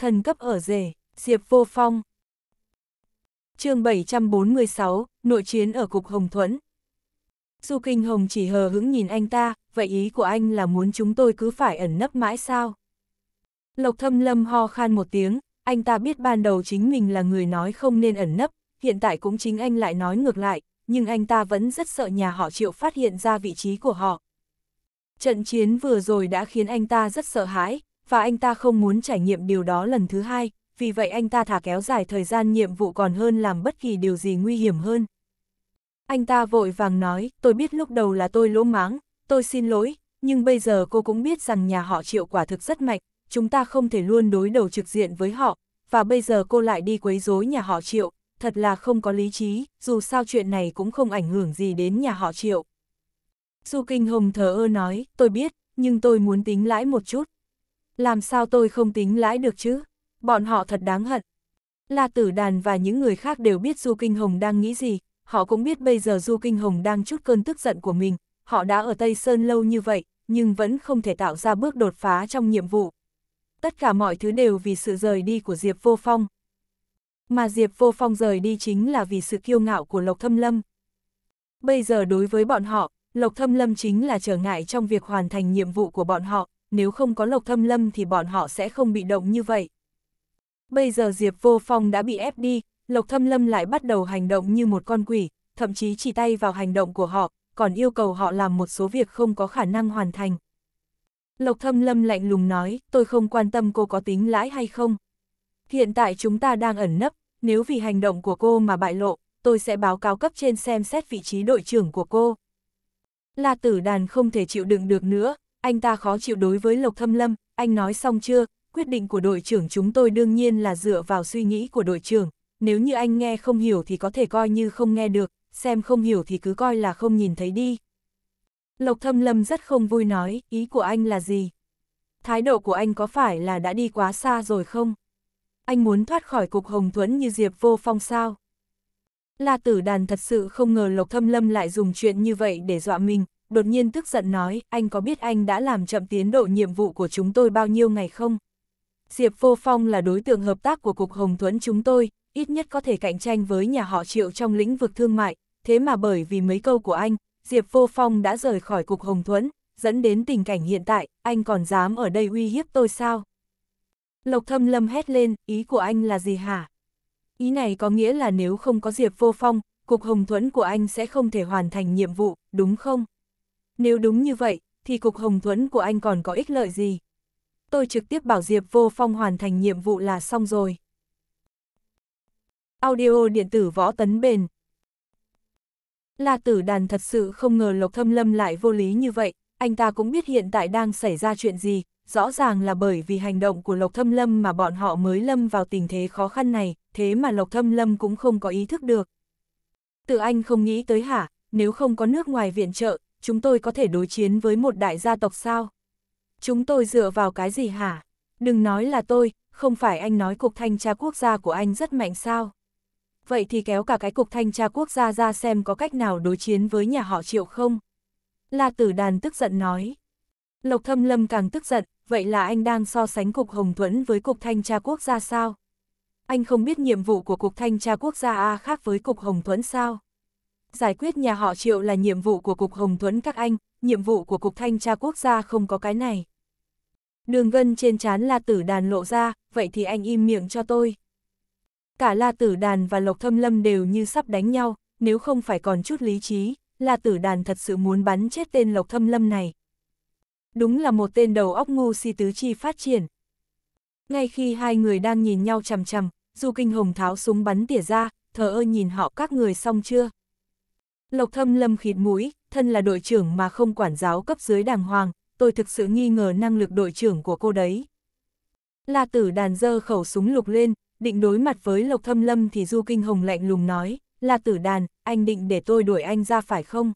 thần cấp ở rể, Diệp Vô Phong. chương 746, nội chiến ở Cục Hồng Thuẫn. Du Kinh Hồng chỉ hờ hững nhìn anh ta, vậy ý của anh là muốn chúng tôi cứ phải ẩn nấp mãi sao? Lộc thâm lâm ho khan một tiếng, anh ta biết ban đầu chính mình là người nói không nên ẩn nấp, hiện tại cũng chính anh lại nói ngược lại, nhưng anh ta vẫn rất sợ nhà họ triệu phát hiện ra vị trí của họ. Trận chiến vừa rồi đã khiến anh ta rất sợ hãi, và anh ta không muốn trải nghiệm điều đó lần thứ hai, vì vậy anh ta thả kéo dài thời gian nhiệm vụ còn hơn làm bất kỳ điều gì nguy hiểm hơn. Anh ta vội vàng nói, tôi biết lúc đầu là tôi lỗ máng, tôi xin lỗi, nhưng bây giờ cô cũng biết rằng nhà họ triệu quả thực rất mạnh, chúng ta không thể luôn đối đầu trực diện với họ, và bây giờ cô lại đi quấy rối nhà họ triệu, thật là không có lý trí, dù sao chuyện này cũng không ảnh hưởng gì đến nhà họ triệu. Du Kinh Hồng thờ ơ nói, tôi biết, nhưng tôi muốn tính lãi một chút. Làm sao tôi không tính lãi được chứ? Bọn họ thật đáng hận. La Tử Đàn và những người khác đều biết Du Kinh Hồng đang nghĩ gì, họ cũng biết bây giờ Du Kinh Hồng đang chút cơn tức giận của mình, họ đã ở Tây Sơn lâu như vậy, nhưng vẫn không thể tạo ra bước đột phá trong nhiệm vụ. Tất cả mọi thứ đều vì sự rời đi của Diệp Vô Phong. Mà Diệp Vô Phong rời đi chính là vì sự kiêu ngạo của Lộc Thâm Lâm. Bây giờ đối với bọn họ, Lộc Thâm Lâm chính là trở ngại trong việc hoàn thành nhiệm vụ của bọn họ, nếu không có lộc thâm lâm thì bọn họ sẽ không bị động như vậy. Bây giờ Diệp Vô Phong đã bị ép đi, lộc thâm lâm lại bắt đầu hành động như một con quỷ, thậm chí chỉ tay vào hành động của họ, còn yêu cầu họ làm một số việc không có khả năng hoàn thành. Lộc thâm lâm lạnh lùng nói, tôi không quan tâm cô có tính lãi hay không. Hiện tại chúng ta đang ẩn nấp, nếu vì hành động của cô mà bại lộ, tôi sẽ báo cáo cấp trên xem xét vị trí đội trưởng của cô. La tử đàn không thể chịu đựng được nữa, anh ta khó chịu đối với Lộc Thâm Lâm, anh nói xong chưa, quyết định của đội trưởng chúng tôi đương nhiên là dựa vào suy nghĩ của đội trưởng, nếu như anh nghe không hiểu thì có thể coi như không nghe được, xem không hiểu thì cứ coi là không nhìn thấy đi. Lộc Thâm Lâm rất không vui nói, ý của anh là gì? Thái độ của anh có phải là đã đi quá xa rồi không? Anh muốn thoát khỏi cục hồng thuẫn như Diệp vô phong sao? La tử đàn thật sự không ngờ Lộc Thâm Lâm lại dùng chuyện như vậy để dọa mình, đột nhiên tức giận nói, anh có biết anh đã làm chậm tiến độ nhiệm vụ của chúng tôi bao nhiêu ngày không? Diệp Vô Phong là đối tượng hợp tác của Cục Hồng Thuẫn chúng tôi, ít nhất có thể cạnh tranh với nhà họ Triệu trong lĩnh vực thương mại, thế mà bởi vì mấy câu của anh, Diệp Vô Phong đã rời khỏi Cục Hồng Thuẫn, dẫn đến tình cảnh hiện tại, anh còn dám ở đây uy hiếp tôi sao? Lộc Thâm Lâm hét lên, ý của anh là gì hả? Ý này có nghĩa là nếu không có Diệp Vô Phong, Cục Hồng Thuẫn của anh sẽ không thể hoàn thành nhiệm vụ, đúng không? Nếu đúng như vậy, thì Cục Hồng Thuẫn của anh còn có ích lợi gì? Tôi trực tiếp bảo Diệp Vô Phong hoàn thành nhiệm vụ là xong rồi. Audio điện tử võ tấn bền La tử đàn thật sự không ngờ Lộc Thâm Lâm lại vô lý như vậy, anh ta cũng biết hiện tại đang xảy ra chuyện gì, rõ ràng là bởi vì hành động của Lộc Thâm Lâm mà bọn họ mới lâm vào tình thế khó khăn này, thế mà Lộc Thâm Lâm cũng không có ý thức được. Tự anh không nghĩ tới hả, nếu không có nước ngoài viện trợ, chúng tôi có thể đối chiến với một đại gia tộc sao? Chúng tôi dựa vào cái gì hả? Đừng nói là tôi, không phải anh nói cục thanh tra quốc gia của anh rất mạnh sao? Vậy thì kéo cả cái cục thanh tra quốc gia ra xem có cách nào đối chiến với nhà họ triệu không? La tử đàn tức giận nói. Lộc thâm lâm càng tức giận, vậy là anh đang so sánh cục hồng thuẫn với cục thanh tra quốc gia sao? Anh không biết nhiệm vụ của cục thanh tra quốc gia A khác với cục hồng thuẫn sao? giải quyết nhà họ Triệu là nhiệm vụ của Cục Hồng Thuấn các anh, nhiệm vụ của Cục Thanh tra Quốc gia không có cái này. Đường gân trên chán La Tử Đàn lộ ra, vậy thì anh im miệng cho tôi. Cả La Tử Đàn và Lộc Thâm Lâm đều như sắp đánh nhau, nếu không phải còn chút lý trí, La Tử Đàn thật sự muốn bắn chết tên Lộc Thâm Lâm này. Đúng là một tên đầu óc ngu si tứ chi phát triển. Ngay khi hai người đang nhìn nhau chằm chằm, Du Kinh Hồng tháo súng bắn tỉa ra, thờ ơ nhìn họ các người xong chưa. Lộc thâm lâm khịt mũi, thân là đội trưởng mà không quản giáo cấp dưới đàng hoàng, tôi thực sự nghi ngờ năng lực đội trưởng của cô đấy. La tử đàn dơ khẩu súng lục lên, định đối mặt với lộc thâm lâm thì Du Kinh Hồng lạnh lùng nói, La tử đàn, anh định để tôi đuổi anh ra phải không?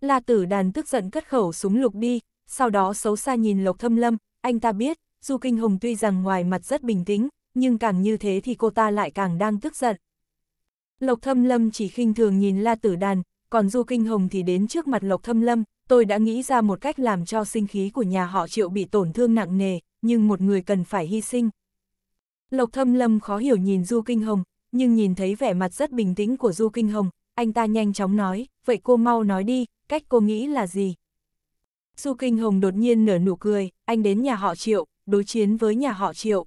La tử đàn tức giận cất khẩu súng lục đi, sau đó xấu xa nhìn lộc thâm lâm, anh ta biết, Du Kinh Hồng tuy rằng ngoài mặt rất bình tĩnh, nhưng càng như thế thì cô ta lại càng đang tức giận. Lộc Thâm Lâm chỉ khinh thường nhìn La Tử Đàn, còn Du Kinh Hồng thì đến trước mặt Lộc Thâm Lâm, tôi đã nghĩ ra một cách làm cho sinh khí của nhà họ Triệu bị tổn thương nặng nề, nhưng một người cần phải hy sinh. Lộc Thâm Lâm khó hiểu nhìn Du Kinh Hồng, nhưng nhìn thấy vẻ mặt rất bình tĩnh của Du Kinh Hồng, anh ta nhanh chóng nói, vậy cô mau nói đi, cách cô nghĩ là gì? Du Kinh Hồng đột nhiên nở nụ cười, anh đến nhà họ Triệu, đối chiến với nhà họ Triệu.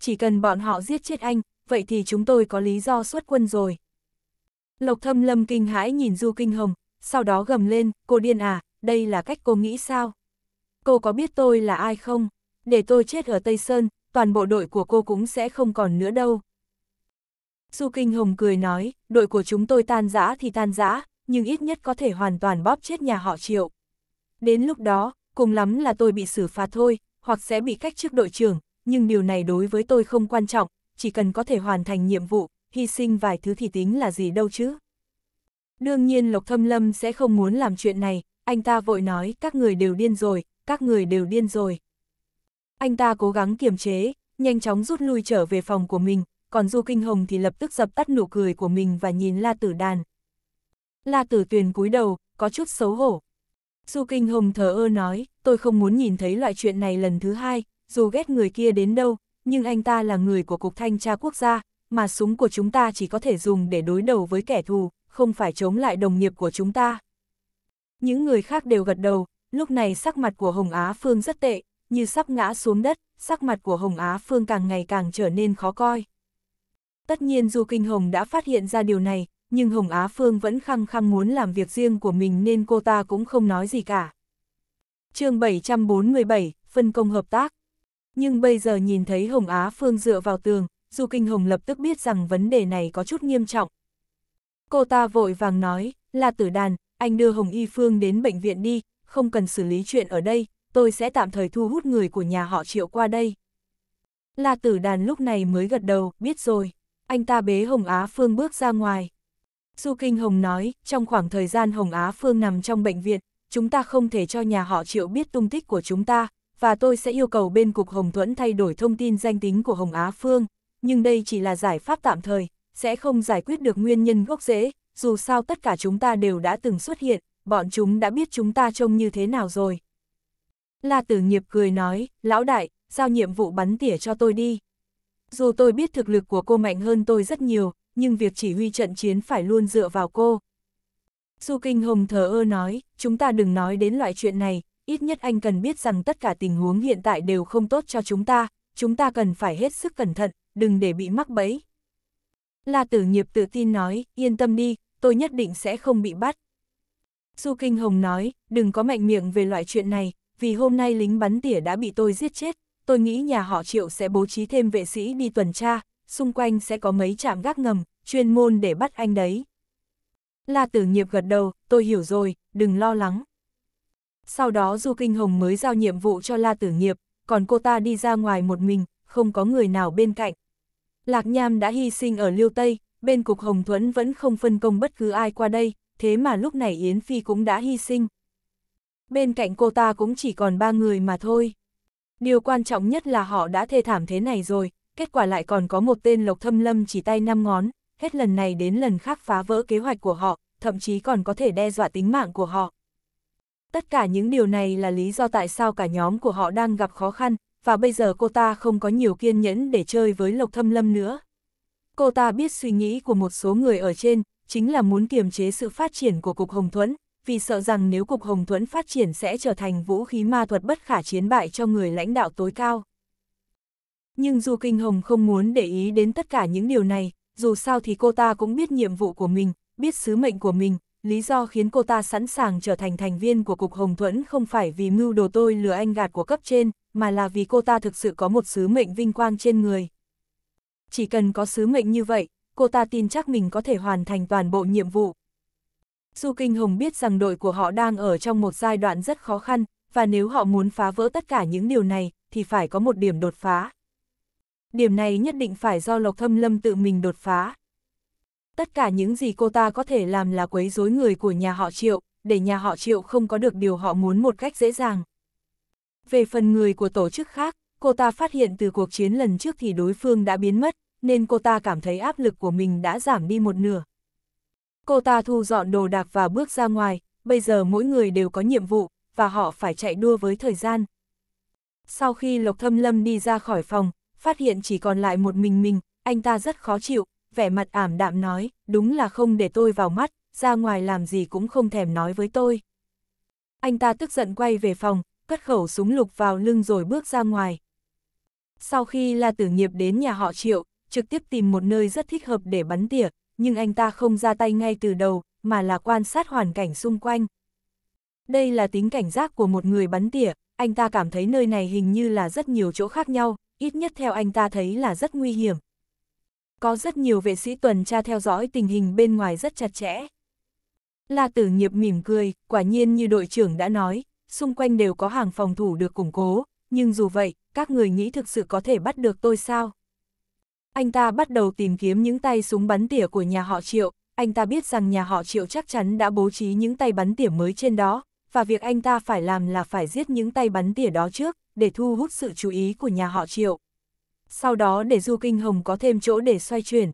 Chỉ cần bọn họ giết chết anh, vậy thì chúng tôi có lý do xuất quân rồi. Lộc thâm lâm kinh hãi nhìn Du Kinh Hồng, sau đó gầm lên, cô điên à, đây là cách cô nghĩ sao? Cô có biết tôi là ai không? Để tôi chết ở Tây Sơn, toàn bộ đội của cô cũng sẽ không còn nữa đâu. Du Kinh Hồng cười nói, đội của chúng tôi tan rã thì tan rã, nhưng ít nhất có thể hoàn toàn bóp chết nhà họ triệu. Đến lúc đó, cùng lắm là tôi bị xử phạt thôi, hoặc sẽ bị cách chức đội trưởng, nhưng điều này đối với tôi không quan trọng, chỉ cần có thể hoàn thành nhiệm vụ, hy sinh vài thứ thì tính là gì đâu chứ. Đương nhiên Lộc Thâm Lâm sẽ không muốn làm chuyện này, anh ta vội nói các người đều điên rồi, các người đều điên rồi. Anh ta cố gắng kiềm chế, nhanh chóng rút lui trở về phòng của mình, còn Du Kinh Hồng thì lập tức dập tắt nụ cười của mình và nhìn La Tử Đàn. La Tử Tuyền cúi đầu, có chút xấu hổ. Du Kinh Hồng thờ ơ nói, tôi không muốn nhìn thấy loại chuyện này lần thứ hai, dù ghét người kia đến đâu, nhưng anh ta là người của Cục Thanh tra Quốc gia, mà súng của chúng ta chỉ có thể dùng để đối đầu với kẻ thù, không phải chống lại đồng nghiệp của chúng ta. Những người khác đều gật đầu, lúc này sắc mặt của Hồng Á Phương rất tệ, như sắp ngã xuống đất, sắc mặt của Hồng Á Phương càng ngày càng trở nên khó coi. Tất nhiên Du Kinh Hồng đã phát hiện ra điều này, nhưng Hồng Á Phương vẫn khăng khăng muốn làm việc riêng của mình nên cô ta cũng không nói gì cả. chương 747, phân công hợp tác nhưng bây giờ nhìn thấy Hồng Á Phương dựa vào tường, Du Kinh Hồng lập tức biết rằng vấn đề này có chút nghiêm trọng. Cô ta vội vàng nói, là tử đàn, anh đưa Hồng Y Phương đến bệnh viện đi, không cần xử lý chuyện ở đây, tôi sẽ tạm thời thu hút người của nhà họ triệu qua đây. La tử đàn lúc này mới gật đầu, biết rồi. Anh ta bế Hồng Á Phương bước ra ngoài. Du Kinh Hồng nói, trong khoảng thời gian Hồng Á Phương nằm trong bệnh viện, chúng ta không thể cho nhà họ triệu biết tung tích của chúng ta, và tôi sẽ yêu cầu bên Cục Hồng Thuẫn thay đổi thông tin danh tính của Hồng Á Phương, nhưng đây chỉ là giải pháp tạm thời, sẽ không giải quyết được nguyên nhân gốc rễ, dù sao tất cả chúng ta đều đã từng xuất hiện, bọn chúng đã biết chúng ta trông như thế nào rồi. La Tử Nghiệp cười nói, lão đại, giao nhiệm vụ bắn tỉa cho tôi đi. Dù tôi biết thực lực của cô mạnh hơn tôi rất nhiều, nhưng việc chỉ huy trận chiến phải luôn dựa vào cô. Du Kinh Hồng thờ ơ nói, chúng ta đừng nói đến loại chuyện này, ít nhất anh cần biết rằng tất cả tình huống hiện tại đều không tốt cho chúng ta, chúng ta cần phải hết sức cẩn thận, đừng để bị mắc bẫy. La tử nghiệp tự tin nói, yên tâm đi, tôi nhất định sẽ không bị bắt. Su Kinh Hồng nói, đừng có mạnh miệng về loại chuyện này, vì hôm nay lính bắn tỉa đã bị tôi giết chết, tôi nghĩ nhà họ Triệu sẽ bố trí thêm vệ sĩ đi tuần tra, xung quanh sẽ có mấy trạm gác ngầm, chuyên môn để bắt anh đấy. La tử nghiệp gật đầu, tôi hiểu rồi, đừng lo lắng sau đó Du Kinh Hồng mới giao nhiệm vụ cho La Tử Nghiệp, còn cô ta đi ra ngoài một mình, không có người nào bên cạnh. Lạc Nham đã hy sinh ở Liêu Tây, bên Cục Hồng Thuẫn vẫn không phân công bất cứ ai qua đây, thế mà lúc này Yến Phi cũng đã hy sinh. Bên cạnh cô ta cũng chỉ còn ba người mà thôi. Điều quan trọng nhất là họ đã thê thảm thế này rồi, kết quả lại còn có một tên Lộc Thâm Lâm chỉ tay năm ngón, hết lần này đến lần khác phá vỡ kế hoạch của họ, thậm chí còn có thể đe dọa tính mạng của họ. Tất cả những điều này là lý do tại sao cả nhóm của họ đang gặp khó khăn, và bây giờ cô ta không có nhiều kiên nhẫn để chơi với Lộc Thâm Lâm nữa. Cô ta biết suy nghĩ của một số người ở trên, chính là muốn kiềm chế sự phát triển của Cục Hồng Thuẫn, vì sợ rằng nếu Cục Hồng Thuẫn phát triển sẽ trở thành vũ khí ma thuật bất khả chiến bại cho người lãnh đạo tối cao. Nhưng dù Kinh Hồng không muốn để ý đến tất cả những điều này, dù sao thì cô ta cũng biết nhiệm vụ của mình, biết sứ mệnh của mình, lý do khiến cô ta sẵn sàng trở thành thành viên của Cục Hồng Thuẫn không phải vì mưu đồ tôi lừa anh gạt của cấp trên, mà là vì cô ta thực sự có một sứ mệnh vinh quang trên người. Chỉ cần có sứ mệnh như vậy, cô ta tin chắc mình có thể hoàn thành toàn bộ nhiệm vụ. Du Kinh Hồng biết rằng đội của họ đang ở trong một giai đoạn rất khó khăn, và nếu họ muốn phá vỡ tất cả những điều này, thì phải có một điểm đột phá. Điểm này nhất định phải do Lộc Thâm Lâm tự mình đột phá tất cả những gì cô ta có thể làm là quấy rối người của nhà họ Triệu, để nhà họ Triệu không có được điều họ muốn một cách dễ dàng. Về phần người của tổ chức khác, cô ta phát hiện từ cuộc chiến lần trước thì đối phương đã biến mất, nên cô ta cảm thấy áp lực của mình đã giảm đi một nửa. Cô ta thu dọn đồ đạc và bước ra ngoài, bây giờ mỗi người đều có nhiệm vụ, và họ phải chạy đua với thời gian. Sau khi Lộc Thâm Lâm đi ra khỏi phòng, phát hiện chỉ còn lại một mình mình, anh ta rất khó chịu, vẻ mặt ảm đạm nói, đúng là không để tôi vào mắt, ra ngoài làm gì cũng không thèm nói với tôi. Anh ta tức giận quay về phòng, cất khẩu súng lục vào lưng rồi bước ra ngoài. Sau khi La Tử Nghiệp đến nhà họ Triệu, trực tiếp tìm một nơi rất thích hợp để bắn tỉa, nhưng anh ta không ra tay ngay từ đầu, mà là quan sát hoàn cảnh xung quanh. Đây là tính cảnh giác của một người bắn tỉa, anh ta cảm thấy nơi này hình như là rất nhiều chỗ khác nhau, ít nhất theo anh ta thấy là rất nguy hiểm có rất nhiều vệ sĩ tuần tra theo dõi tình hình bên ngoài rất chặt chẽ. La tử nghiệp mỉm cười, quả nhiên như đội trưởng đã nói, xung quanh đều có hàng phòng thủ được củng cố, nhưng dù vậy, các người nghĩ thực sự có thể bắt được tôi sao? Anh ta bắt đầu tìm kiếm những tay súng bắn tỉa của nhà họ Triệu, anh ta biết rằng nhà họ Triệu chắc chắn đã bố trí những tay bắn tỉa mới trên đó, và việc anh ta phải làm là phải giết những tay bắn tỉa đó trước, để thu hút sự chú ý của nhà họ Triệu sau đó để Du Kinh Hồng có thêm chỗ để xoay chuyển.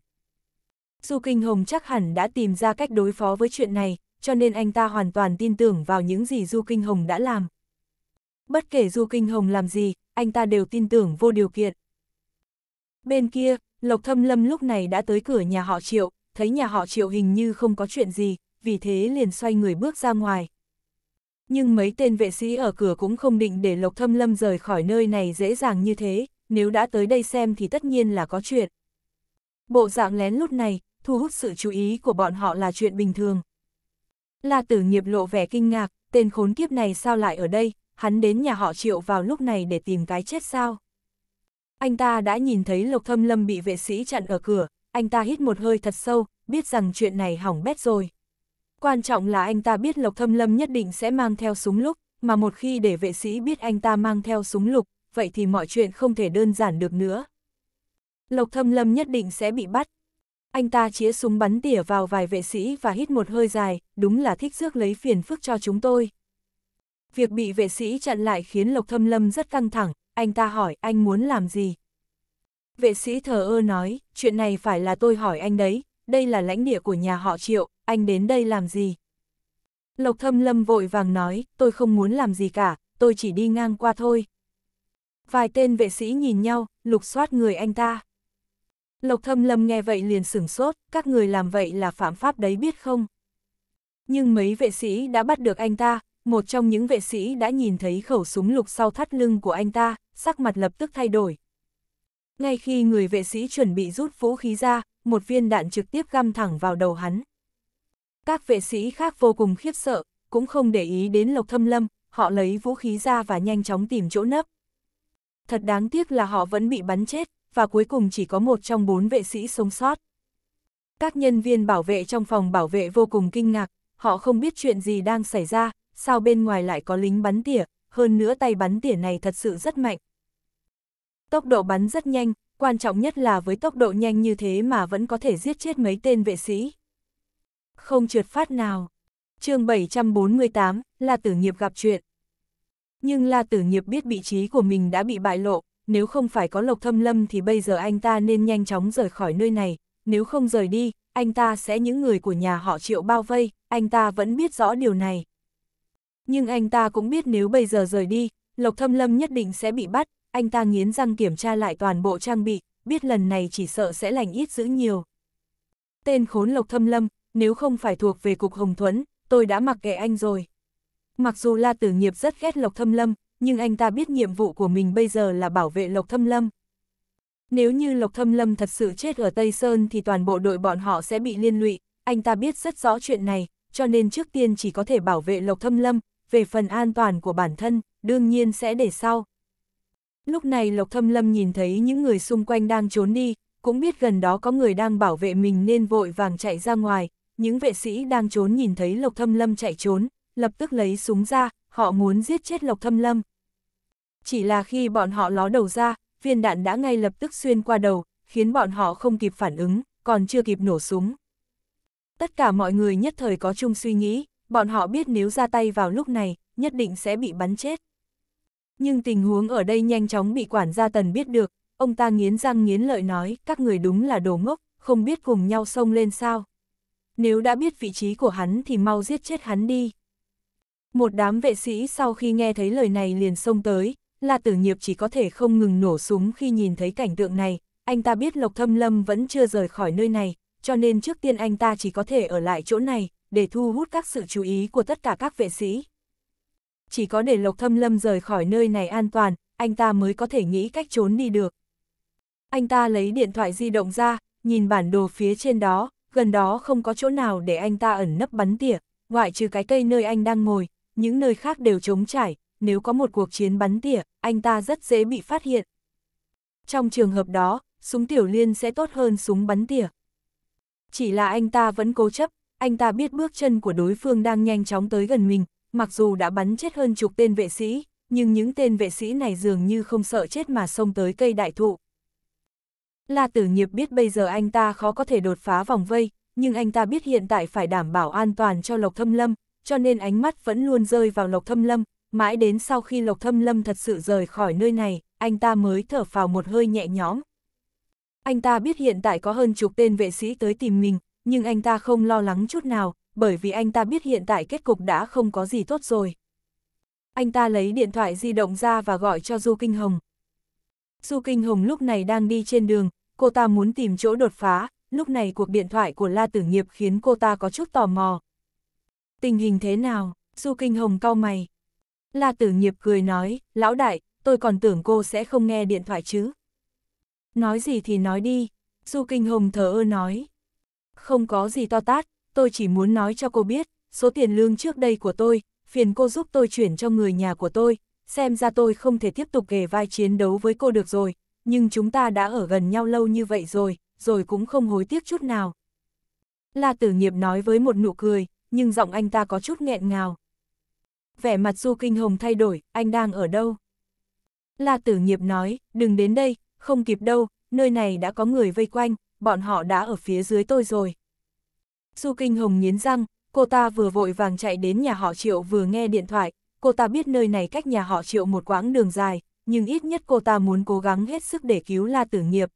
Du Kinh Hồng chắc hẳn đã tìm ra cách đối phó với chuyện này, cho nên anh ta hoàn toàn tin tưởng vào những gì Du Kinh Hồng đã làm. Bất kể Du Kinh Hồng làm gì, anh ta đều tin tưởng vô điều kiện. Bên kia, Lộc Thâm Lâm lúc này đã tới cửa nhà họ Triệu, thấy nhà họ Triệu hình như không có chuyện gì, vì thế liền xoay người bước ra ngoài nhưng mấy tên vệ sĩ ở cửa cũng không định để Lộc Thâm Lâm rời khỏi nơi này dễ dàng như thế, nếu đã tới đây xem thì tất nhiên là có chuyện. Bộ dạng lén lút này, thu hút sự chú ý của bọn họ là chuyện bình thường. La tử nghiệp lộ vẻ kinh ngạc, tên khốn kiếp này sao lại ở đây, hắn đến nhà họ triệu vào lúc này để tìm cái chết sao. Anh ta đã nhìn thấy Lộc Thâm Lâm bị vệ sĩ chặn ở cửa, anh ta hít một hơi thật sâu, biết rằng chuyện này hỏng bét rồi. Quan trọng là anh ta biết Lộc Thâm Lâm nhất định sẽ mang theo súng lúc, mà một khi để vệ sĩ biết anh ta mang theo súng lục, vậy thì mọi chuyện không thể đơn giản được nữa. Lộc Thâm Lâm nhất định sẽ bị bắt. Anh ta chĩa súng bắn tỉa vào vài vệ sĩ và hít một hơi dài, đúng là thích rước lấy phiền phức cho chúng tôi. Việc bị vệ sĩ chặn lại khiến Lộc Thâm Lâm rất căng thẳng, anh ta hỏi anh muốn làm gì. Vệ sĩ thờ ơ nói, chuyện này phải là tôi hỏi anh đấy, đây là lãnh địa của nhà họ Triệu, anh đến đây làm gì? Lộc thâm lâm vội vàng nói, tôi không muốn làm gì cả, tôi chỉ đi ngang qua thôi. Vài tên vệ sĩ nhìn nhau, lục soát người anh ta. Lộc thâm lâm nghe vậy liền sửng sốt, các người làm vậy là phạm pháp đấy biết không? Nhưng mấy vệ sĩ đã bắt được anh ta, một trong những vệ sĩ đã nhìn thấy khẩu súng lục sau thắt lưng của anh ta, sắc mặt lập tức thay đổi. Ngay khi người vệ sĩ chuẩn bị rút vũ khí ra, một viên đạn trực tiếp găm thẳng vào đầu hắn. Các vệ sĩ khác vô cùng khiếp sợ, cũng không để ý đến Lộc Thâm Lâm, họ lấy vũ khí ra và nhanh chóng tìm chỗ nấp. Thật đáng tiếc là họ vẫn bị bắn chết, và cuối cùng chỉ có một trong bốn vệ sĩ sống sót. Các nhân viên bảo vệ trong phòng bảo vệ vô cùng kinh ngạc, họ không biết chuyện gì đang xảy ra, sao bên ngoài lại có lính bắn tỉa, hơn nữa tay bắn tỉa này thật sự rất mạnh. Tốc độ bắn rất nhanh, quan trọng nhất là với tốc độ nhanh như thế mà vẫn có thể giết chết mấy tên vệ sĩ không trượt phát nào. chương 748, La Tử Nghiệp gặp chuyện. Nhưng La Tử Nghiệp biết vị trí của mình đã bị bại lộ, nếu không phải có lộc thâm lâm thì bây giờ anh ta nên nhanh chóng rời khỏi nơi này, nếu không rời đi, anh ta sẽ những người của nhà họ triệu bao vây, anh ta vẫn biết rõ điều này. Nhưng anh ta cũng biết nếu bây giờ rời đi, Lộc Thâm Lâm nhất định sẽ bị bắt, anh ta nghiến răng kiểm tra lại toàn bộ trang bị, biết lần này chỉ sợ sẽ lành ít giữ nhiều. Tên khốn Lộc Thâm Lâm, nếu không phải thuộc về cục Hồng Thuấn, tôi đã mặc kệ anh rồi. Mặc dù La Tử Nghiệp rất ghét Lộc Thâm Lâm, nhưng anh ta biết nhiệm vụ của mình bây giờ là bảo vệ Lộc Thâm Lâm. Nếu như Lộc Thâm Lâm thật sự chết ở Tây Sơn thì toàn bộ đội bọn họ sẽ bị liên lụy, anh ta biết rất rõ chuyện này, cho nên trước tiên chỉ có thể bảo vệ Lộc Thâm Lâm, về phần an toàn của bản thân, đương nhiên sẽ để sau. Lúc này Lộc Thâm Lâm nhìn thấy những người xung quanh đang trốn đi, cũng biết gần đó có người đang bảo vệ mình nên vội vàng chạy ra ngoài, những vệ sĩ đang trốn nhìn thấy Lộc Thâm Lâm chạy trốn, lập tức lấy súng ra, họ muốn giết chết Lộc Thâm Lâm. Chỉ là khi bọn họ ló đầu ra, viên đạn đã ngay lập tức xuyên qua đầu, khiến bọn họ không kịp phản ứng, còn chưa kịp nổ súng. Tất cả mọi người nhất thời có chung suy nghĩ, bọn họ biết nếu ra tay vào lúc này, nhất định sẽ bị bắn chết. Nhưng tình huống ở đây nhanh chóng bị quản gia tần biết được, ông ta nghiến răng nghiến lợi nói, các người đúng là đồ ngốc, không biết cùng nhau xông lên sao nếu đã biết vị trí của hắn thì mau giết chết hắn đi. Một đám vệ sĩ sau khi nghe thấy lời này liền xông tới, là tử nghiệp chỉ có thể không ngừng nổ súng khi nhìn thấy cảnh tượng này, anh ta biết Lộc Thâm Lâm vẫn chưa rời khỏi nơi này, cho nên trước tiên anh ta chỉ có thể ở lại chỗ này, để thu hút các sự chú ý của tất cả các vệ sĩ. Chỉ có để Lộc Thâm Lâm rời khỏi nơi này an toàn, anh ta mới có thể nghĩ cách trốn đi được. Anh ta lấy điện thoại di động ra, nhìn bản đồ phía trên đó, gần đó không có chỗ nào để anh ta ẩn nấp bắn tỉa, ngoại trừ cái cây nơi anh đang ngồi, những nơi khác đều trống trải, nếu có một cuộc chiến bắn tỉa, anh ta rất dễ bị phát hiện. Trong trường hợp đó, súng tiểu liên sẽ tốt hơn súng bắn tỉa. Chỉ là anh ta vẫn cố chấp, anh ta biết bước chân của đối phương đang nhanh chóng tới gần mình, mặc dù đã bắn chết hơn chục tên vệ sĩ, nhưng những tên vệ sĩ này dường như không sợ chết mà xông tới cây đại thụ. La Tử Nghiệp biết bây giờ anh ta khó có thể đột phá vòng vây, nhưng anh ta biết hiện tại phải đảm bảo an toàn cho Lộc Thâm Lâm, cho nên ánh mắt vẫn luôn rơi vào Lộc Thâm Lâm, mãi đến sau khi Lộc Thâm Lâm thật sự rời khỏi nơi này, anh ta mới thở phào một hơi nhẹ nhõm. Anh ta biết hiện tại có hơn chục tên vệ sĩ tới tìm mình, nhưng anh ta không lo lắng chút nào, bởi vì anh ta biết hiện tại kết cục đã không có gì tốt rồi. Anh ta lấy điện thoại di động ra và gọi cho Du Kinh Hồng. Du Kinh Hồng lúc này đang đi trên đường, cô ta muốn tìm chỗ đột phá, lúc này cuộc điện thoại của La Tử Nghiệp khiến cô ta có chút tò mò. Tình hình thế nào, Du Kinh Hồng cau mày. La Tử Nghiệp cười nói, lão đại, tôi còn tưởng cô sẽ không nghe điện thoại chứ. Nói gì thì nói đi, Du Kinh Hồng thở ơ nói. Không có gì to tát, tôi chỉ muốn nói cho cô biết, số tiền lương trước đây của tôi, phiền cô giúp tôi chuyển cho người nhà của tôi, xem ra tôi không thể tiếp tục ghề vai chiến đấu với cô được rồi, nhưng chúng ta đã ở gần nhau lâu như vậy rồi, rồi cũng không hối tiếc chút nào. La tử nghiệp nói với một nụ cười, nhưng giọng anh ta có chút nghẹn ngào. Vẻ mặt Du Kinh Hồng thay đổi, anh đang ở đâu? La tử nghiệp nói, đừng đến đây, không kịp đâu, nơi này đã có người vây quanh, bọn họ đã ở phía dưới tôi rồi. Du Kinh Hồng nghiến răng, cô ta vừa vội vàng chạy đến nhà họ Triệu vừa nghe điện thoại, cô ta biết nơi này cách nhà họ Triệu một quãng đường dài, nhưng ít nhất cô ta muốn cố gắng hết sức để cứu La Tử Nghiệp.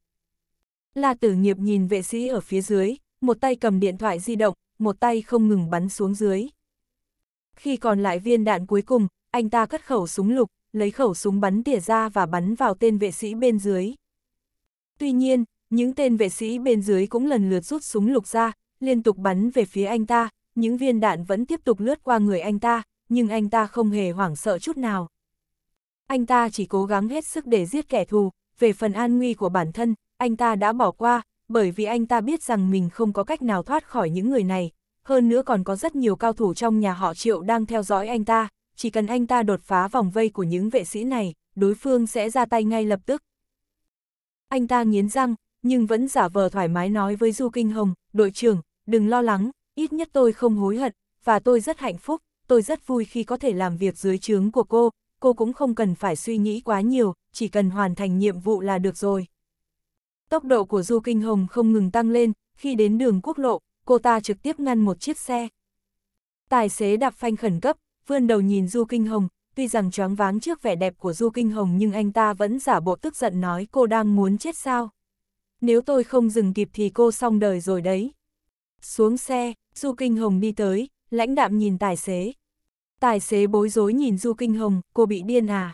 La Tử Nghiệp nhìn vệ sĩ ở phía dưới, một tay cầm điện thoại di động, một tay không ngừng bắn xuống dưới. Khi còn lại viên đạn cuối cùng, anh ta cất khẩu súng lục, lấy khẩu súng bắn tỉa ra và bắn vào tên vệ sĩ bên dưới. Tuy nhiên, những tên vệ sĩ bên dưới cũng lần lượt rút súng lục ra, liên tục bắn về phía anh ta, những viên đạn vẫn tiếp tục lướt qua người anh ta, nhưng anh ta không hề hoảng sợ chút nào anh ta chỉ cố gắng hết sức để giết kẻ thù, về phần an nguy của bản thân, anh ta đã bỏ qua, bởi vì anh ta biết rằng mình không có cách nào thoát khỏi những người này, hơn nữa còn có rất nhiều cao thủ trong nhà họ Triệu đang theo dõi anh ta, chỉ cần anh ta đột phá vòng vây của những vệ sĩ này, đối phương sẽ ra tay ngay lập tức. Anh ta nghiến răng, nhưng vẫn giả vờ thoải mái nói với Du Kinh Hồng, đội trưởng, đừng lo lắng, ít nhất tôi không hối hận, và tôi rất hạnh phúc, tôi rất vui khi có thể làm việc dưới trướng của cô, cô cũng không cần phải suy nghĩ quá nhiều, chỉ cần hoàn thành nhiệm vụ là được rồi. Tốc độ của Du Kinh Hồng không ngừng tăng lên, khi đến đường quốc lộ, cô ta trực tiếp ngăn một chiếc xe. Tài xế đạp phanh khẩn cấp, vươn đầu nhìn Du Kinh Hồng, tuy rằng choáng váng trước vẻ đẹp của Du Kinh Hồng nhưng anh ta vẫn giả bộ tức giận nói cô đang muốn chết sao. Nếu tôi không dừng kịp thì cô xong đời rồi đấy. Xuống xe, Du Kinh Hồng đi tới, lãnh đạm nhìn tài xế. Tài xế bối rối nhìn Du Kinh Hồng, cô bị điên à?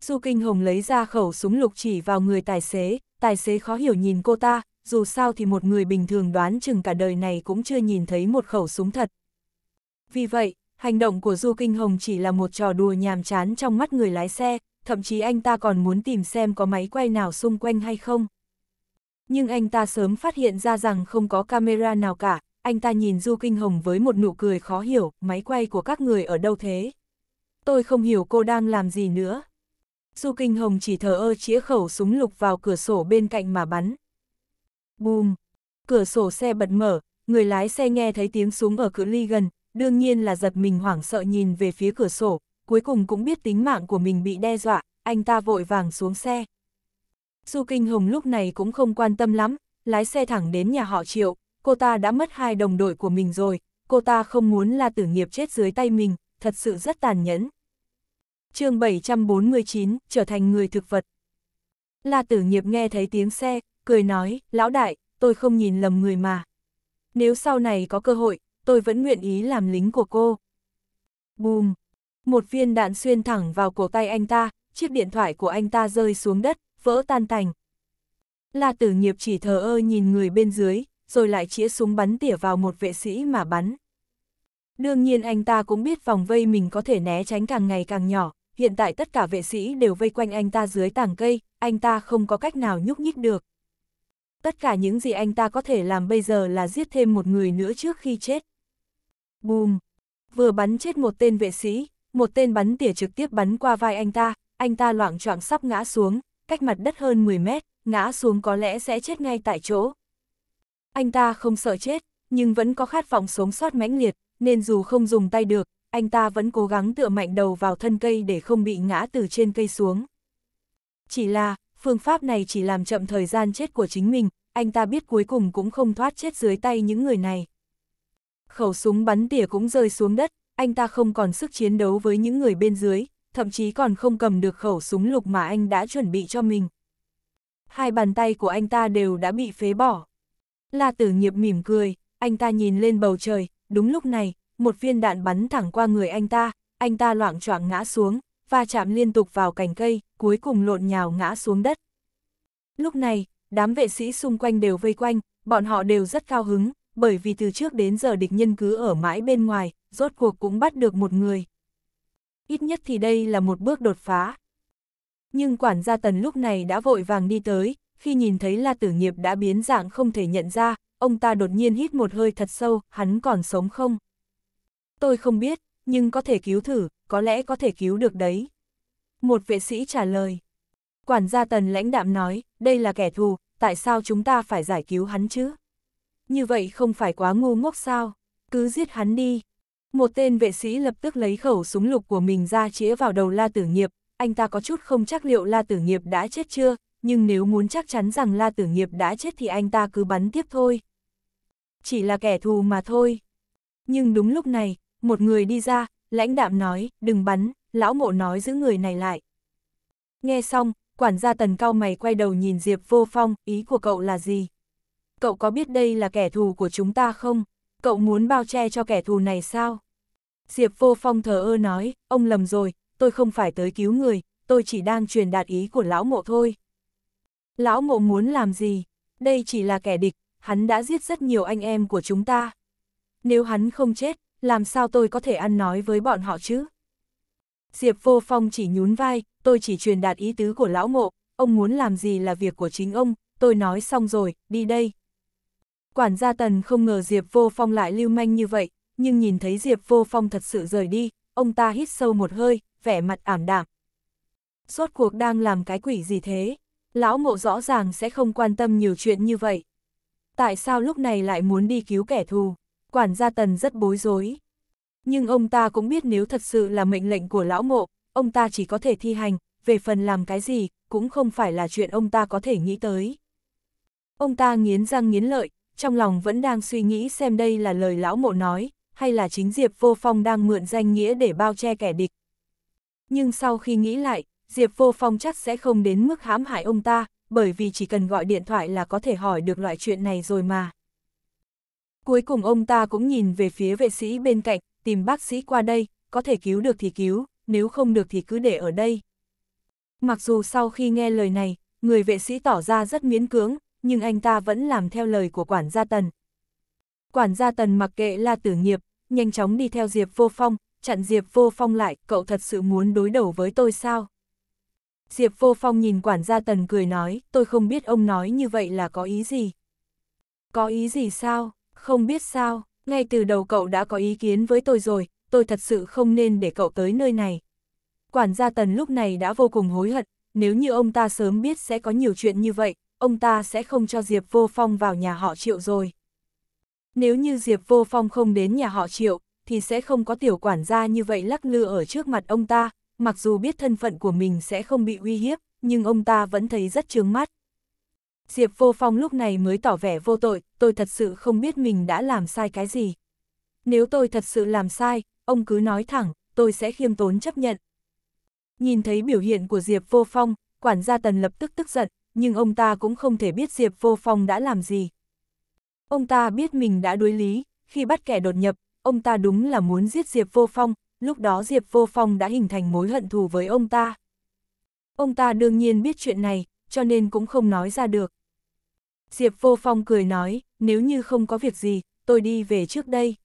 Du Kinh Hồng lấy ra khẩu súng lục chỉ vào người tài xế, tài xế khó hiểu nhìn cô ta, dù sao thì một người bình thường đoán chừng cả đời này cũng chưa nhìn thấy một khẩu súng thật. Vì vậy, hành động của Du Kinh Hồng chỉ là một trò đùa nhàm chán trong mắt người lái xe, thậm chí anh ta còn muốn tìm xem có máy quay nào xung quanh hay không. Nhưng anh ta sớm phát hiện ra rằng không có camera nào cả, anh ta nhìn Du Kinh Hồng với một nụ cười khó hiểu, máy quay của các người ở đâu thế? Tôi không hiểu cô đang làm gì nữa. Du Kinh Hồng chỉ thờ ơ chĩa khẩu súng lục vào cửa sổ bên cạnh mà bắn. Bùm! Cửa sổ xe bật mở, người lái xe nghe thấy tiếng súng ở cửa ly gần, đương nhiên là giật mình hoảng sợ nhìn về phía cửa sổ, cuối cùng cũng biết tính mạng của mình bị đe dọa, anh ta vội vàng xuống xe. Du Kinh Hồng lúc này cũng không quan tâm lắm, lái xe thẳng đến nhà họ Triệu, cô ta đã mất hai đồng đội của mình rồi, cô ta không muốn là tử nghiệp chết dưới tay mình, thật sự rất tàn nhẫn. chương 749, trở thành người thực vật. La tử nghiệp nghe thấy tiếng xe, cười nói, lão đại, tôi không nhìn lầm người mà. Nếu sau này có cơ hội, tôi vẫn nguyện ý làm lính của cô. Bùm! Một viên đạn xuyên thẳng vào cổ tay anh ta, chiếc điện thoại của anh ta rơi xuống đất, vỡ tan thành. La tử nghiệp chỉ thờ ơ nhìn người bên dưới, rồi lại chĩa súng bắn tỉa vào một vệ sĩ mà bắn. Đương nhiên anh ta cũng biết vòng vây mình có thể né tránh càng ngày càng nhỏ, hiện tại tất cả vệ sĩ đều vây quanh anh ta dưới tảng cây, anh ta không có cách nào nhúc nhích được. Tất cả những gì anh ta có thể làm bây giờ là giết thêm một người nữa trước khi chết. Bùm! Vừa bắn chết một tên vệ sĩ, một tên bắn tỉa trực tiếp bắn qua vai anh ta, anh ta loạn choạng sắp ngã xuống, cách mặt đất hơn 10 mét, ngã xuống có lẽ sẽ chết ngay tại chỗ, anh ta không sợ chết, nhưng vẫn có khát vọng sống sót mãnh liệt, nên dù không dùng tay được, anh ta vẫn cố gắng tựa mạnh đầu vào thân cây để không bị ngã từ trên cây xuống. Chỉ là, phương pháp này chỉ làm chậm thời gian chết của chính mình, anh ta biết cuối cùng cũng không thoát chết dưới tay những người này. Khẩu súng bắn tỉa cũng rơi xuống đất, anh ta không còn sức chiến đấu với những người bên dưới, thậm chí còn không cầm được khẩu súng lục mà anh đã chuẩn bị cho mình. Hai bàn tay của anh ta đều đã bị phế bỏ. La tử nghiệp mỉm cười, anh ta nhìn lên bầu trời, đúng lúc này, một viên đạn bắn thẳng qua người anh ta, anh ta loạn choạng ngã xuống, và chạm liên tục vào cành cây, cuối cùng lộn nhào ngã xuống đất. Lúc này, đám vệ sĩ xung quanh đều vây quanh, bọn họ đều rất cao hứng, bởi vì từ trước đến giờ địch nhân cứ ở mãi bên ngoài, rốt cuộc cũng bắt được một người. Ít nhất thì đây là một bước đột phá. Nhưng quản gia tần lúc này đã vội vàng đi tới, khi nhìn thấy La Tử Nghiệp đã biến dạng không thể nhận ra, ông ta đột nhiên hít một hơi thật sâu, hắn còn sống không? Tôi không biết, nhưng có thể cứu thử, có lẽ có thể cứu được đấy. Một vệ sĩ trả lời. Quản gia tần lãnh đạm nói, đây là kẻ thù, tại sao chúng ta phải giải cứu hắn chứ? Như vậy không phải quá ngu ngốc sao? Cứ giết hắn đi. Một tên vệ sĩ lập tức lấy khẩu súng lục của mình ra chĩa vào đầu La Tử Nghiệp, anh ta có chút không chắc liệu La Tử Nghiệp đã chết chưa, nhưng nếu muốn chắc chắn rằng La Tử Nghiệp đã chết thì anh ta cứ bắn tiếp thôi. Chỉ là kẻ thù mà thôi. Nhưng đúng lúc này, một người đi ra, lãnh đạm nói, đừng bắn, lão mộ nói giữ người này lại. Nghe xong, quản gia tần cao mày quay đầu nhìn Diệp vô phong, ý của cậu là gì? Cậu có biết đây là kẻ thù của chúng ta không? Cậu muốn bao che cho kẻ thù này sao? Diệp vô phong thờ ơ nói, ông lầm rồi, tôi không phải tới cứu người, tôi chỉ đang truyền đạt ý của lão mộ thôi. Lão mộ muốn làm gì? Đây chỉ là kẻ địch, hắn đã giết rất nhiều anh em của chúng ta. Nếu hắn không chết, làm sao tôi có thể ăn nói với bọn họ chứ? Diệp Vô Phong chỉ nhún vai, tôi chỉ truyền đạt ý tứ của lão mộ, ông muốn làm gì là việc của chính ông, tôi nói xong rồi, đi đây. Quản gia Tần không ngờ Diệp Vô Phong lại lưu manh như vậy, nhưng nhìn thấy Diệp Vô Phong thật sự rời đi, ông ta hít sâu một hơi, vẻ mặt ảm đạm. suốt cuộc đang làm cái quỷ gì thế? lão ngộ rõ ràng sẽ không quan tâm nhiều chuyện như vậy. Tại sao lúc này lại muốn đi cứu kẻ thù? Quản gia tần rất bối rối. Nhưng ông ta cũng biết nếu thật sự là mệnh lệnh của lão ngộ, ông ta chỉ có thể thi hành, về phần làm cái gì, cũng không phải là chuyện ông ta có thể nghĩ tới. Ông ta nghiến răng nghiến lợi, trong lòng vẫn đang suy nghĩ xem đây là lời lão mộ nói, hay là chính Diệp Vô Phong đang mượn danh nghĩa để bao che kẻ địch. Nhưng sau khi nghĩ lại, Diệp Vô Phong chắc sẽ không đến mức hãm hại ông ta, bởi vì chỉ cần gọi điện thoại là có thể hỏi được loại chuyện này rồi mà. Cuối cùng ông ta cũng nhìn về phía vệ sĩ bên cạnh, tìm bác sĩ qua đây, có thể cứu được thì cứu, nếu không được thì cứ để ở đây. Mặc dù sau khi nghe lời này, người vệ sĩ tỏ ra rất miễn cưỡng, nhưng anh ta vẫn làm theo lời của quản gia tần. Quản gia tần mặc kệ là tử nghiệp, nhanh chóng đi theo Diệp Vô Phong, chặn Diệp Vô Phong lại, cậu thật sự muốn đối đầu với tôi sao? Diệp Vô Phong nhìn quản gia Tần cười nói, tôi không biết ông nói như vậy là có ý gì. Có ý gì sao, không biết sao, ngay từ đầu cậu đã có ý kiến với tôi rồi, tôi thật sự không nên để cậu tới nơi này. Quản gia Tần lúc này đã vô cùng hối hận, nếu như ông ta sớm biết sẽ có nhiều chuyện như vậy, ông ta sẽ không cho Diệp Vô Phong vào nhà họ Triệu rồi. Nếu như Diệp Vô Phong không đến nhà họ Triệu, thì sẽ không có tiểu quản gia như vậy lắc lư ở trước mặt ông ta, mặc dù biết thân phận của mình sẽ không bị uy hiếp, nhưng ông ta vẫn thấy rất trướng mắt. Diệp Vô Phong lúc này mới tỏ vẻ vô tội, tôi thật sự không biết mình đã làm sai cái gì. Nếu tôi thật sự làm sai, ông cứ nói thẳng, tôi sẽ khiêm tốn chấp nhận. Nhìn thấy biểu hiện của Diệp Vô Phong, quản gia Tần lập tức tức giận, nhưng ông ta cũng không thể biết Diệp Vô Phong đã làm gì. Ông ta biết mình đã đối lý, khi bắt kẻ đột nhập, ông ta đúng là muốn giết Diệp Vô Phong, lúc đó Diệp Vô Phong đã hình thành mối hận thù với ông ta. Ông ta đương nhiên biết chuyện này, cho nên cũng không nói ra được. Diệp Vô Phong cười nói, nếu như không có việc gì, tôi đi về trước đây.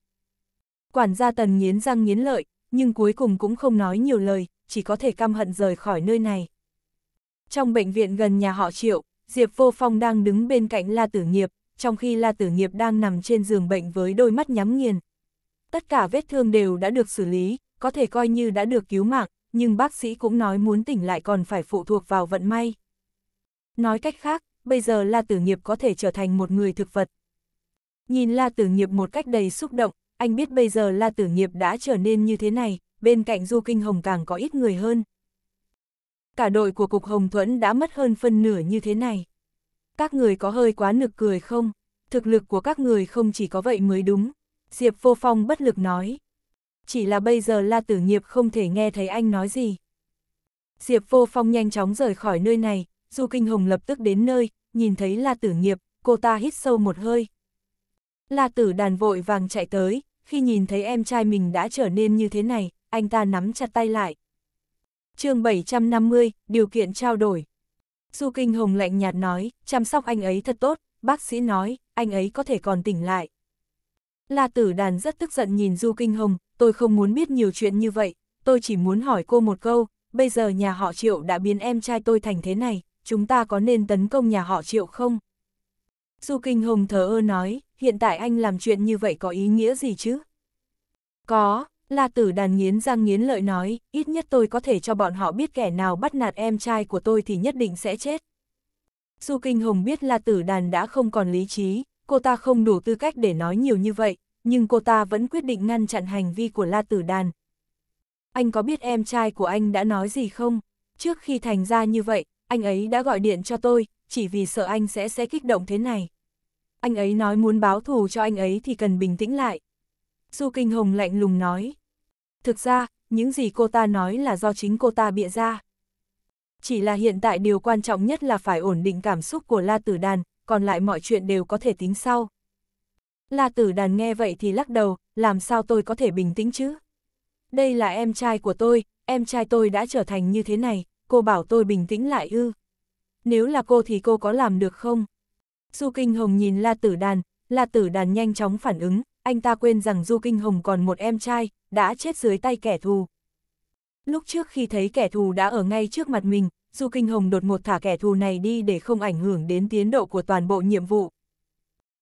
Quản gia tần nghiến răng nghiến lợi, nhưng cuối cùng cũng không nói nhiều lời, chỉ có thể căm hận rời khỏi nơi này. Trong bệnh viện gần nhà họ Triệu, Diệp Vô Phong đang đứng bên cạnh La Tử Nghiệp, trong khi La Tử Nghiệp đang nằm trên giường bệnh với đôi mắt nhắm nghiền, tất cả vết thương đều đã được xử lý, có thể coi như đã được cứu mạng, nhưng bác sĩ cũng nói muốn tỉnh lại còn phải phụ thuộc vào vận may. Nói cách khác, bây giờ La Tử Nghiệp có thể trở thành một người thực vật. Nhìn La Tử Nghiệp một cách đầy xúc động, anh biết bây giờ La Tử Nghiệp đã trở nên như thế này, bên cạnh Du Kinh Hồng càng có ít người hơn. Cả đội của Cục Hồng Thuẫn đã mất hơn phân nửa như thế này. Các người có hơi quá nực cười không? Thực lực của các người không chỉ có vậy mới đúng. Diệp Vô Phong bất lực nói. Chỉ là bây giờ La Tử Nghiệp không thể nghe thấy anh nói gì. Diệp Vô Phong nhanh chóng rời khỏi nơi này, Du Kinh Hồng lập tức đến nơi, nhìn thấy La Tử Nghiệp, cô ta hít sâu một hơi. La Tử đàn vội vàng chạy tới, khi nhìn thấy em trai mình đã trở nên như thế này, anh ta nắm chặt tay lại. chương 750, điều kiện trao đổi. Du Kinh Hồng lạnh nhạt nói, chăm sóc anh ấy thật tốt, bác sĩ nói, anh ấy có thể còn tỉnh lại. La Tử Đàn rất tức giận nhìn Du Kinh Hồng, tôi không muốn biết nhiều chuyện như vậy, tôi chỉ muốn hỏi cô một câu, bây giờ nhà họ Triệu đã biến em trai tôi thành thế này, chúng ta có nên tấn công nhà họ Triệu không? Du Kinh Hồng thờ ơ nói, hiện tại anh làm chuyện như vậy có ý nghĩa gì chứ? Có, La Tử Đàn nghiến răng nghiến lợi nói, ít nhất tôi có thể cho bọn họ biết kẻ nào bắt nạt em trai của tôi thì nhất định sẽ chết. Du Kinh Hồng biết La Tử Đàn đã không còn lý trí, cô ta không đủ tư cách để nói nhiều như vậy, nhưng cô ta vẫn quyết định ngăn chặn hành vi của La Tử Đàn. Anh có biết em trai của anh đã nói gì không? Trước khi thành ra như vậy, anh ấy đã gọi điện cho tôi, chỉ vì sợ anh sẽ sẽ kích động thế này. Anh ấy nói muốn báo thù cho anh ấy thì cần bình tĩnh lại. Du Kinh Hồng lạnh lùng nói. Thực ra, những gì cô ta nói là do chính cô ta bịa ra. Chỉ là hiện tại điều quan trọng nhất là phải ổn định cảm xúc của La Tử Đàn, còn lại mọi chuyện đều có thể tính sau. La tử đàn nghe vậy thì lắc đầu, làm sao tôi có thể bình tĩnh chứ? Đây là em trai của tôi, em trai tôi đã trở thành như thế này, cô bảo tôi bình tĩnh lại ư. Nếu là cô thì cô có làm được không? Du Kinh Hồng nhìn La Tử Đàn, La Tử Đàn nhanh chóng phản ứng, anh ta quên rằng Du Kinh Hồng còn một em trai, đã chết dưới tay kẻ thù. Lúc trước khi thấy kẻ thù đã ở ngay trước mặt mình, Du Kinh Hồng đột ngột thả kẻ thù này đi để không ảnh hưởng đến tiến độ của toàn bộ nhiệm vụ.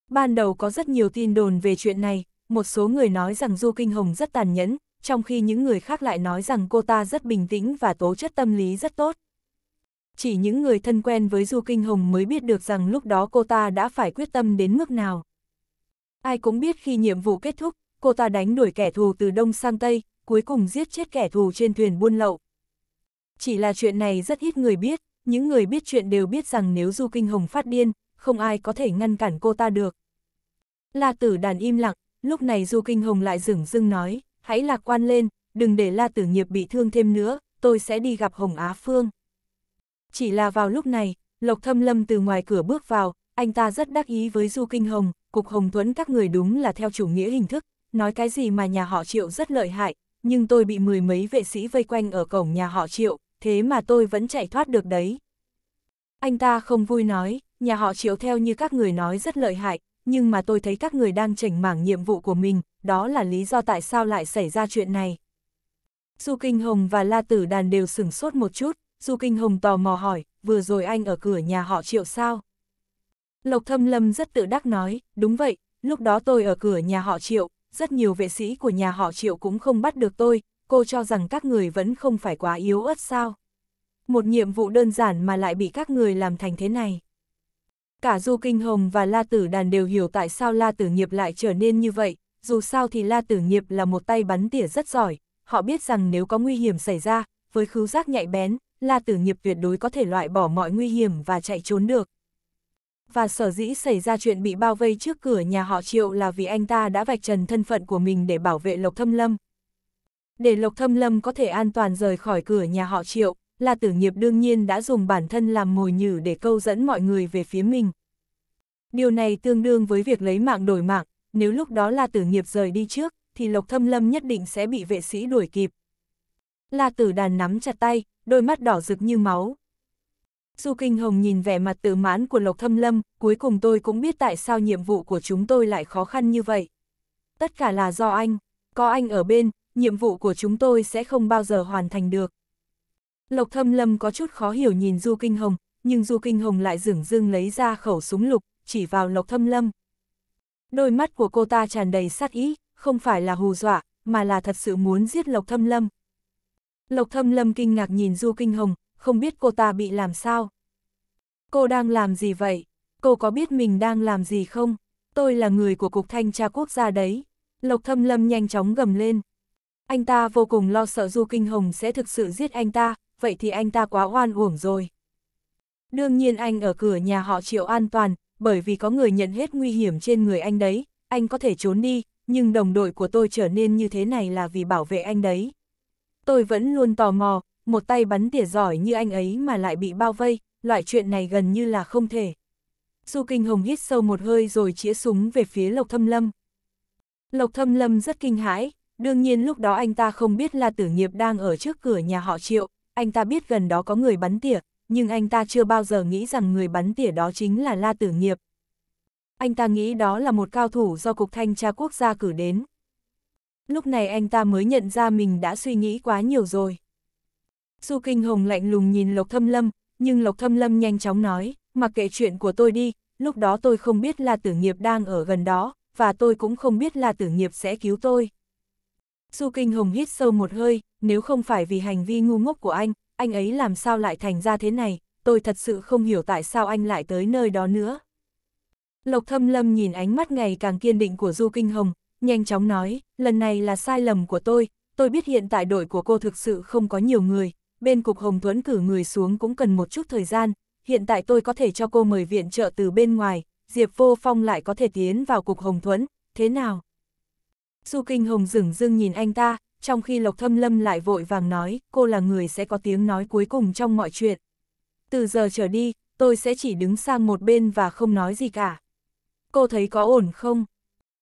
Ban đầu có rất nhiều tin đồn về chuyện này, một số người nói rằng Du Kinh Hồng rất tàn nhẫn, trong khi những người khác lại nói rằng cô ta rất bình tĩnh và tố chất tâm lý rất tốt. Chỉ những người thân quen với Du Kinh Hồng mới biết được rằng lúc đó cô ta đã phải quyết tâm đến mức nào. Ai cũng biết khi nhiệm vụ kết thúc, cô ta đánh đuổi kẻ thù từ đông sang tây, cuối cùng giết chết kẻ thù trên thuyền buôn lậu, chỉ là chuyện này rất ít người biết, những người biết chuyện đều biết rằng nếu Du Kinh Hồng phát điên, không ai có thể ngăn cản cô ta được. La Tử đàn im lặng, lúc này Du Kinh Hồng lại dửng dưng nói, hãy lạc quan lên, đừng để La Tử nghiệp bị thương thêm nữa, tôi sẽ đi gặp Hồng Á Phương. Chỉ là vào lúc này, Lộc Thâm Lâm từ ngoài cửa bước vào, anh ta rất đắc ý với Du Kinh Hồng, Cục Hồng thuẫn các người đúng là theo chủ nghĩa hình thức, nói cái gì mà nhà họ Triệu rất lợi hại, nhưng tôi bị mười mấy vệ sĩ vây quanh ở cổng nhà họ Triệu, thế mà tôi vẫn chạy thoát được đấy. Anh ta không vui nói, nhà họ triệu theo như các người nói rất lợi hại, nhưng mà tôi thấy các người đang chỉnh mảng nhiệm vụ của mình, đó là lý do tại sao lại xảy ra chuyện này. Du Kinh Hồng và La Tử Đàn đều sửng sốt một chút, Du Kinh Hồng tò mò hỏi, vừa rồi anh ở cửa nhà họ triệu sao? Lộc Thâm Lâm rất tự đắc nói, đúng vậy, lúc đó tôi ở cửa nhà họ triệu, rất nhiều vệ sĩ của nhà họ triệu cũng không bắt được tôi, cô cho rằng các người vẫn không phải quá yếu ớt sao. Một nhiệm vụ đơn giản mà lại bị các người làm thành thế này. Cả Du Kinh Hồng và La Tử Đàn đều hiểu tại sao La Tử Nghiệp lại trở nên như vậy, dù sao thì La Tử Nghiệp là một tay bắn tỉa rất giỏi, họ biết rằng nếu có nguy hiểm xảy ra, với khứu giác nhạy bén, La Tử Nghiệp tuyệt đối có thể loại bỏ mọi nguy hiểm và chạy trốn được. Và sở dĩ xảy ra chuyện bị bao vây trước cửa nhà họ Triệu là vì anh ta đã vạch trần thân phận của mình để bảo vệ Lộc Thâm Lâm, để Lộc Thâm Lâm có thể an toàn rời khỏi cửa nhà họ Triệu, là tử nghiệp đương nhiên đã dùng bản thân làm mồi nhử để câu dẫn mọi người về phía mình. Điều này tương đương với việc lấy mạng đổi mạng, nếu lúc đó là tử nghiệp rời đi trước, thì Lộc Thâm Lâm nhất định sẽ bị vệ sĩ đuổi kịp. La tử đàn nắm chặt tay, đôi mắt đỏ rực như máu. Du Kinh Hồng nhìn vẻ mặt tự mãn của Lộc Thâm Lâm, cuối cùng tôi cũng biết tại sao nhiệm vụ của chúng tôi lại khó khăn như vậy. Tất cả là do anh, có anh ở bên, nhiệm vụ của chúng tôi sẽ không bao giờ hoàn thành được. Lộc thâm lâm có chút khó hiểu nhìn Du Kinh Hồng, nhưng Du Kinh Hồng lại dửng dưng lấy ra khẩu súng lục, chỉ vào lộc thâm lâm. Đôi mắt của cô ta tràn đầy sát ý, không phải là hù dọa, mà là thật sự muốn giết lộc thâm lâm. Lộc thâm lâm kinh ngạc nhìn Du Kinh Hồng, không biết cô ta bị làm sao. Cô đang làm gì vậy? Cô có biết mình đang làm gì không? Tôi là người của Cục Thanh tra Quốc gia đấy. Lộc thâm lâm nhanh chóng gầm lên. Anh ta vô cùng lo sợ Du Kinh Hồng sẽ thực sự giết anh ta, vậy thì anh ta quá oan uổng rồi. Đương nhiên anh ở cửa nhà họ chịu an toàn, bởi vì có người nhận hết nguy hiểm trên người anh đấy, anh có thể trốn đi, nhưng đồng đội của tôi trở nên như thế này là vì bảo vệ anh đấy. Tôi vẫn luôn tò mò, một tay bắn tỉa giỏi như anh ấy mà lại bị bao vây, loại chuyện này gần như là không thể. Du Kinh Hồng hít sâu một hơi rồi chĩa súng về phía Lộc Thâm Lâm. Lộc Thâm Lâm rất kinh hãi, Đương nhiên lúc đó anh ta không biết là tử nghiệp đang ở trước cửa nhà họ triệu, anh ta biết gần đó có người bắn tỉa, nhưng anh ta chưa bao giờ nghĩ rằng người bắn tỉa đó chính là La Tử Nghiệp. Anh ta nghĩ đó là một cao thủ do Cục Thanh tra Quốc gia cử đến. Lúc này anh ta mới nhận ra mình đã suy nghĩ quá nhiều rồi. Du Kinh Hồng lạnh lùng nhìn Lộc Thâm Lâm, nhưng Lộc Thâm Lâm nhanh chóng nói, mặc kệ chuyện của tôi đi, lúc đó tôi không biết là tử nghiệp đang ở gần đó, và tôi cũng không biết là tử nghiệp sẽ cứu tôi. Du Kinh Hồng hít sâu một hơi, nếu không phải vì hành vi ngu ngốc của anh, anh ấy làm sao lại thành ra thế này, tôi thật sự không hiểu tại sao anh lại tới nơi đó nữa. Lộc Thâm Lâm nhìn ánh mắt ngày càng kiên định của Du Kinh Hồng, nhanh chóng nói, lần này là sai lầm của tôi, tôi biết hiện tại đội của cô thực sự không có nhiều người, bên cục Hồng Thuấn cử người xuống cũng cần một chút thời gian, hiện tại tôi có thể cho cô mời viện trợ từ bên ngoài, Diệp Vô Phong lại có thể tiến vào cục Hồng Thuấn, thế nào? Du Kinh Hồng dửng dưng nhìn anh ta, trong khi Lộc Thâm Lâm lại vội vàng nói, cô là người sẽ có tiếng nói cuối cùng trong mọi chuyện. Từ giờ trở đi, tôi sẽ chỉ đứng sang một bên và không nói gì cả. Cô thấy có ổn không?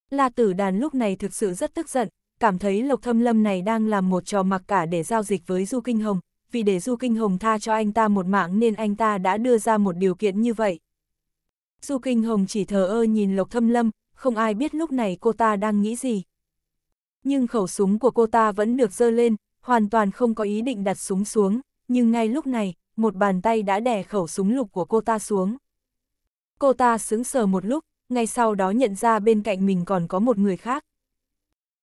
La tử đàn lúc này thực sự rất tức giận, cảm thấy Lộc Thâm Lâm này đang làm một trò mặc cả để giao dịch với Du Kinh Hồng, vì để Du Kinh Hồng tha cho anh ta một mạng nên anh ta đã đưa ra một điều kiện như vậy. Du Kinh Hồng chỉ thờ ơ nhìn Lộc Thâm Lâm, không ai biết lúc này cô ta đang nghĩ gì nhưng khẩu súng của cô ta vẫn được giơ lên, hoàn toàn không có ý định đặt súng xuống, nhưng ngay lúc này, một bàn tay đã đè khẩu súng lục của cô ta xuống. Cô ta sững sờ một lúc, ngay sau đó nhận ra bên cạnh mình còn có một người khác.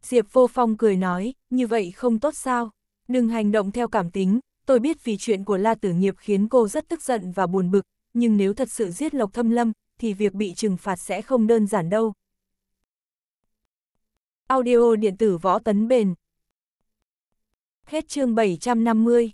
Diệp Vô Phong cười nói, như vậy không tốt sao, đừng hành động theo cảm tính, tôi biết vì chuyện của La Tử Nghiệp khiến cô rất tức giận và buồn bực, nhưng nếu thật sự giết Lộc Thâm Lâm, thì việc bị trừng phạt sẽ không đơn giản đâu, Audio điện tử võ tấn bền. Hết chương 750